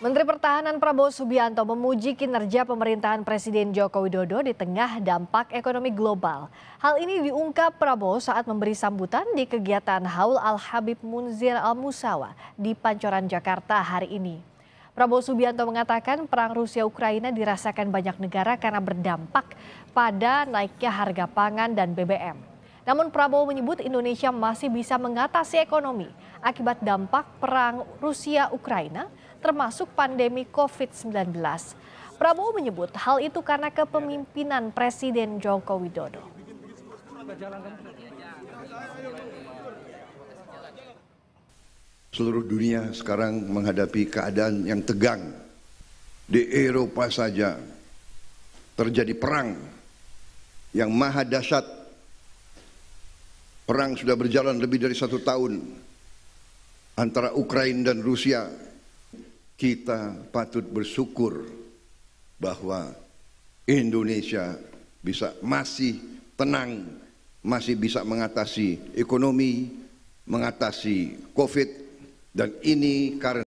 Menteri Pertahanan Prabowo Subianto memuji kinerja pemerintahan Presiden Joko Widodo di tengah dampak ekonomi global. Hal ini diungkap Prabowo saat memberi sambutan di kegiatan Haul Al-Habib Munzir Al-Musawa di Pancoran, Jakarta hari ini. Prabowo Subianto mengatakan perang Rusia-Ukraina dirasakan banyak negara karena berdampak pada naiknya harga pangan dan BBM. Namun Prabowo menyebut Indonesia masih bisa mengatasi ekonomi akibat dampak perang Rusia-Ukraina termasuk pandemi COVID-19. Prabowo menyebut hal itu karena kepemimpinan Presiden Joko Widodo. Seluruh dunia sekarang menghadapi keadaan yang tegang. Di Eropa saja terjadi perang yang maha dahsyat Perang sudah berjalan lebih dari satu tahun antara Ukraina dan Rusia. Kita patut bersyukur bahwa Indonesia bisa masih tenang, masih bisa mengatasi ekonomi, mengatasi COVID, dan ini karena